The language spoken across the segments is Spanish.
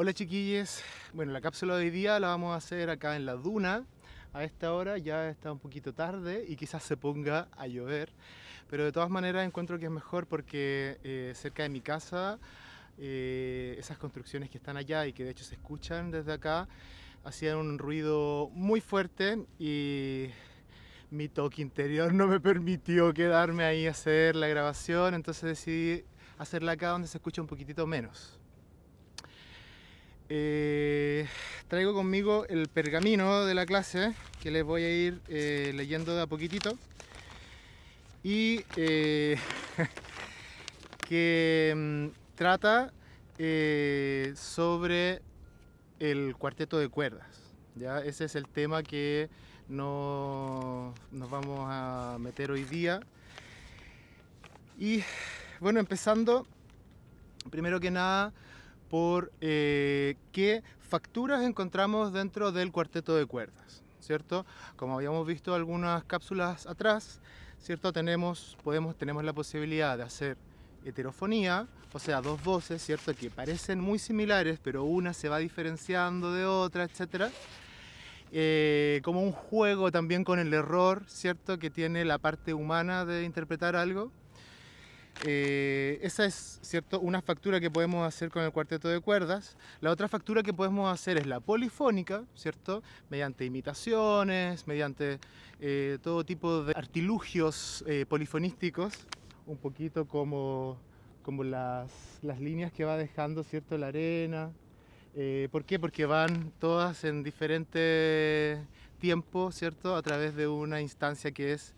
Hola chiquillos! bueno la cápsula de hoy día la vamos a hacer acá en la duna a esta hora, ya está un poquito tarde y quizás se ponga a llover pero de todas maneras encuentro que es mejor porque eh, cerca de mi casa eh, esas construcciones que están allá y que de hecho se escuchan desde acá hacían un ruido muy fuerte y mi toque interior no me permitió quedarme ahí a hacer la grabación entonces decidí hacerla acá donde se escucha un poquitito menos eh, traigo conmigo el pergamino de la clase que les voy a ir eh, leyendo de a poquitito y eh, que mm, trata sobre el cuarteto de cuerdas. ¿ya? Ese es el tema que nos vamos a meter hoy día. Y bueno, empezando, primero que nada, por eh, qué facturas encontramos dentro del cuarteto de cuerdas, ¿cierto? Como habíamos visto algunas cápsulas atrás, ¿cierto? Tenemos, podemos, tenemos la posibilidad de hacer heterofonía, o sea, dos voces, ¿cierto? Que parecen muy similares, pero una se va diferenciando de otra, etcétera. Eh, como un juego también con el error, ¿cierto? Que tiene la parte humana de interpretar algo. Eh, esa es cierto una factura que podemos hacer con el cuarteto de cuerdas. La otra factura que podemos hacer es la polifónica, ¿cierto? Mediante imitaciones, mediante eh, todo tipo de artilugios eh, polifonísticos, un poquito como, como las, las, líneas que va dejando, ¿cierto? La arena. ¿Por qué? Porque van todas en diferentes tiempos ¿cierto? A través de una instancia que es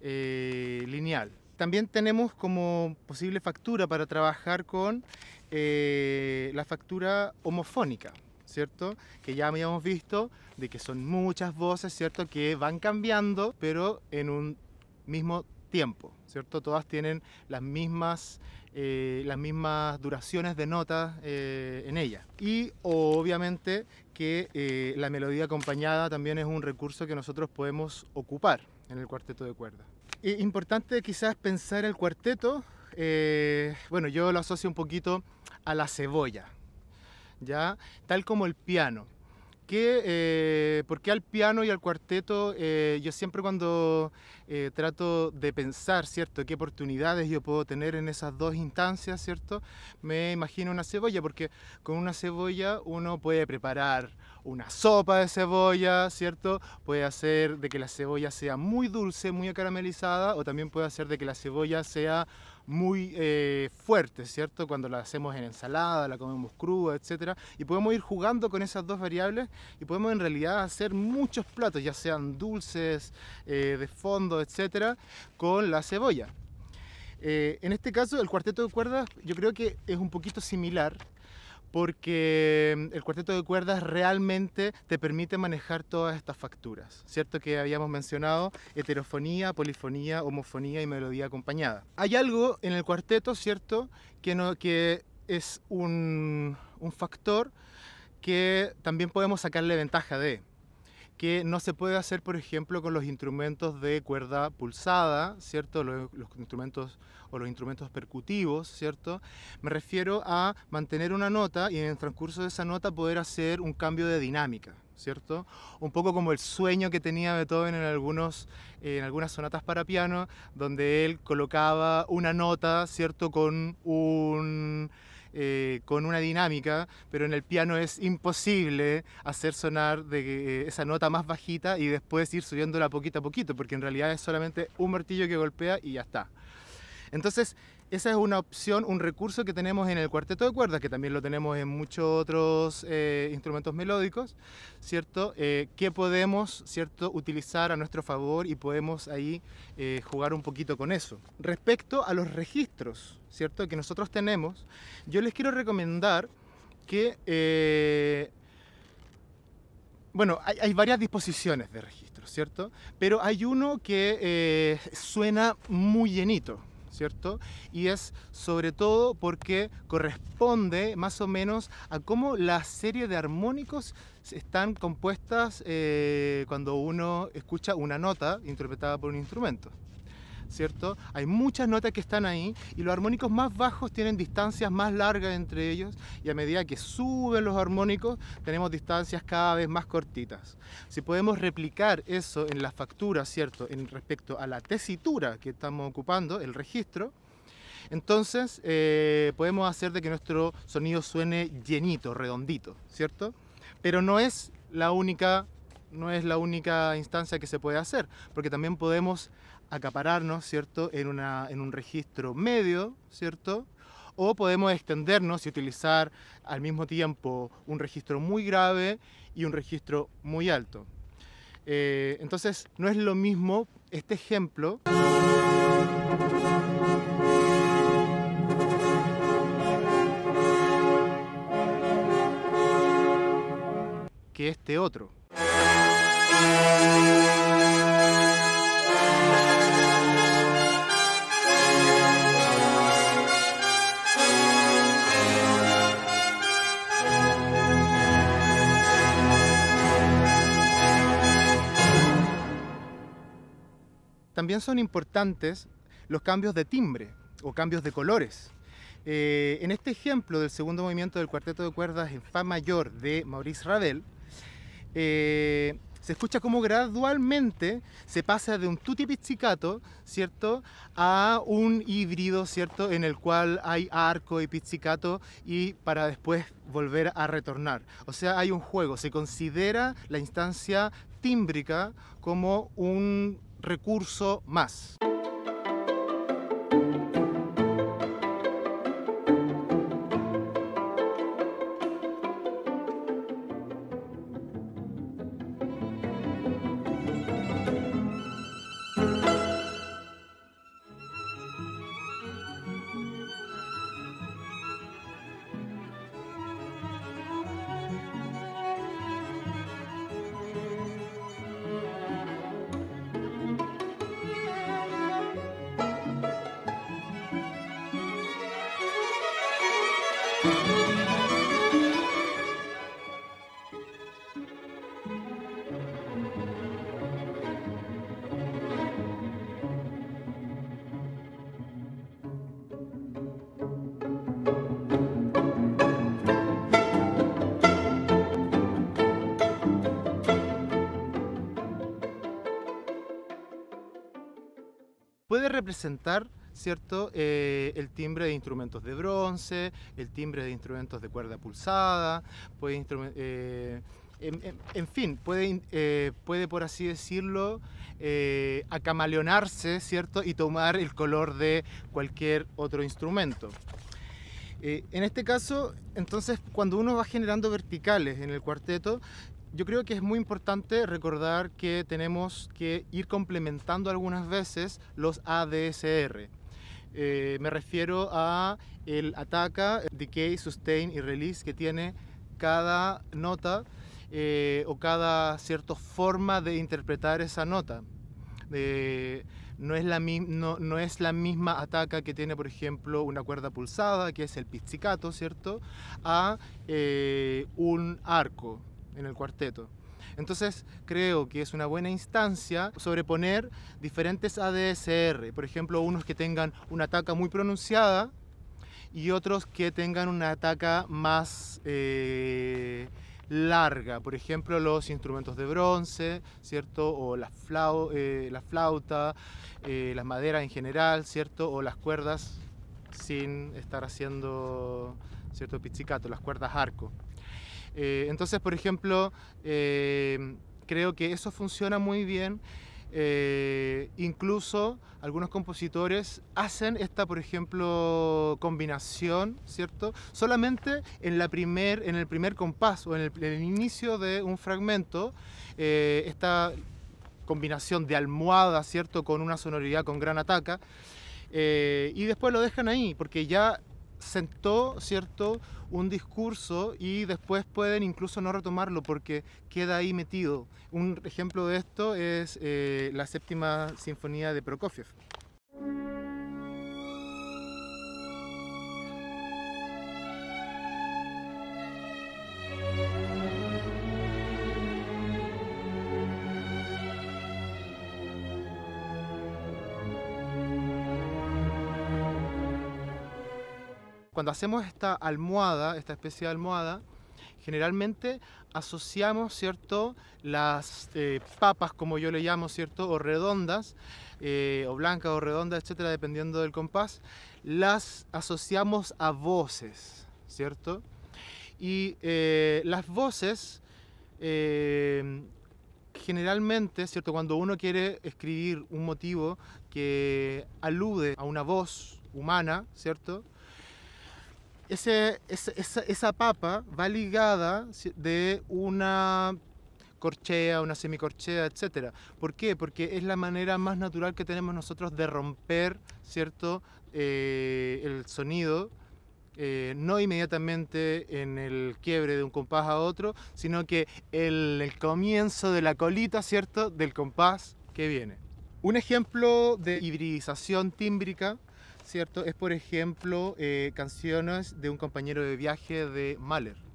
lineal. También tenemos como posible factura para trabajar con eh, la factura homofónica, ¿cierto? Que ya habíamos visto de que son muchas voces, ¿cierto? Que van cambiando, pero en un mismo tiempo, ¿cierto? Todas tienen las mismas, eh, las mismas duraciones de notas eh, en ellas. Y obviamente que la melodía acompañada también es un recurso que nosotros podemos ocupar en el cuarteto de cuerdas importante quizás pensar el cuarteto, eh, bueno, yo lo asocio un poquito a la cebolla, ¿ya? Tal como el piano. Eh, por qué al piano y al cuarteto eh, yo siempre cuando eh, trato de pensar, ¿cierto? ¿Qué oportunidades yo puedo tener en esas dos instancias, ¿cierto? Me imagino una cebolla, porque con una cebolla uno puede preparar una sopa de cebolla, ¿cierto? Puede hacer de que la cebolla sea muy dulce, muy acaramelizada, o también puede hacer de que la cebolla sea muy eh, fuerte, ¿cierto? Cuando la hacemos en ensalada, la comemos cruda, etc. Y podemos ir jugando con esas dos variables y podemos en realidad hacer muchos platos, ya sean dulces, eh, de fondo, etc., con la cebolla. Eh, en este caso, el cuarteto de cuerdas yo creo que es un poquito similar porque mm, el cuarteto de cuerdas realmente te permite manejar todas estas facturas, ¿cierto? Que habíamos mencionado, heterofonía, polifonía, homofonía y melodía acompañada. Hay algo en el cuarteto, ¿cierto? Que, que es un, un factor que también podemos sacarle ventaja de que no se puede hacer, por ejemplo, con los instrumentos de cuerda pulsada, ¿cierto? Los, los, instrumentos o los instrumentos percutivos, ¿cierto? Me refiero a mantener una nota y en el transcurso de esa nota poder hacer un cambio de dinámica, ¿cierto? Un poco como el sueño que tenía Beethoven en, algunos, en algunas sonatas para piano, donde él colocaba una nota, ¿cierto? Con un eh, con una dinámica, pero en el piano es imposible hacer sonar de eh, esa nota más bajita y después ir subiéndola poquito a poquito, porque en realidad es solamente un martillo que golpea y ya está. Entonces, esa es una opción, un recurso que tenemos en el cuarteto de cuerdas, que también lo tenemos en muchos otros eh, instrumentos melódicos, ¿cierto? Eh, que podemos, ¿cierto?, utilizar a nuestro favor y podemos ahí eh, jugar un poquito con eso. Respecto a los registros, ¿cierto?, que nosotros tenemos, yo les quiero recomendar que... bueno, hay, hay varias disposiciones de registros, ¿cierto? Pero hay uno que suena muy llenito, ¿cierto? Y es sobre todo porque corresponde más o menos a cómo la serie de armónicos están compuestas eh, cuando uno escucha una nota interpretada por un instrumento. ¿cierto? Hay muchas notas que están ahí y los armónicos más bajos tienen distancias más largas entre ellos y a medida que suben los armónicos tenemos distancias cada vez más cortitas. Si podemos replicar eso en la factura, ¿cierto? En respecto a la tesitura que estamos ocupando, el registro, entonces eh, podemos hacer de que nuestro sonido suene llenito, redondito, ¿cierto? Pero no es la única no es la única instancia que se puede hacer, porque también podemos acapararnos, ¿cierto?, en, en un registro medio, ¿cierto? O podemos extendernos y utilizar al mismo tiempo un registro muy grave y un registro muy alto. Eh, entonces, no es lo mismo este ejemplo. que este otro. son importantes los cambios de timbre o cambios de colores. Eh, en este ejemplo del segundo movimiento del cuarteto de cuerdas en Fa mayor de Maurice Ravel, eh, se escucha cómo gradualmente se pasa de un tutti pizzicato, ¿cierto?, a un híbrido, ¿cierto?, en el cual hay arco y pizzicato y para después volver a retornar. O sea, hay un juego, se considera la instancia tímbrica como un recurso más. presentar ¿cierto? Eh, el timbre de instrumentos de bronce, el timbre de instrumentos de cuerda pulsada, puede eh, en, fin, puede, eh, puede, por así decirlo, acamaleonarse, ¿cierto? Y tomar el color de cualquier otro instrumento. en este caso, entonces, cuando uno va generando verticales en el cuarteto, yo creo que es muy importante recordar que tenemos que ir complementando algunas veces los ADSR. Eh, me refiero a el ataca, decay, sustain y release que tiene cada nota eh, o cada cierta forma de interpretar esa nota. Eh, no, es la misma ataca que tiene, por ejemplo, una cuerda pulsada, que es el pizzicato, ¿cierto? A un arco, en el cuarteto. Entonces creo que es una buena instancia sobreponer diferentes ADSR, por ejemplo, unos que tengan una taca muy pronunciada y otros que tengan una taca más eh, larga, por ejemplo, los instrumentos de bronce, ¿cierto? O la, flau eh, la flauta, eh, las maderas en general, ¿cierto? O las cuerdas sin estar haciendo, ¿cierto? Pizzicato, las cuerdas arco. Eh, entonces, por ejemplo, eh, creo que eso funciona muy bien. Eh, incluso algunos compositores hacen esta, por ejemplo, combinación, ¿cierto? Solamente en, la en el primer compás o en el, inicio de un fragmento, esta combinación de almohada, ¿cierto? Con una sonoridad con gran ataca. y después lo dejan ahí, porque ya sentó, ¿cierto?, un discurso y después pueden incluso no retomarlo porque queda ahí metido. Un ejemplo de esto es eh, la séptima sinfonía de Prokofiev. cuando hacemos esta almohada, esta especie de almohada, generalmente asociamos, ¿cierto?, las eh, papas, como yo le llamo, ¿cierto?, o redondas, eh, o blancas o redondas, etcétera, dependiendo del compás, las asociamos a voces, ¿cierto? Y eh, las voces, generalmente, ¿cierto?, cuando uno quiere escribir un motivo que alude a una voz humana, ¿cierto?, esa, papa va ligada de una corchea, una semicorchea, etc. ¿Por qué? Porque es la manera más natural que tenemos nosotros de romper, ¿cierto?, eh, el sonido, eh, no inmediatamente en el quiebre de un compás a otro, sino que el, el comienzo de la colita, ¿cierto?, del compás que viene. Un ejemplo de hibridización tímbrica ¿cierto? Es, por ejemplo, eh, canciones de un compañero de viaje de Mahler.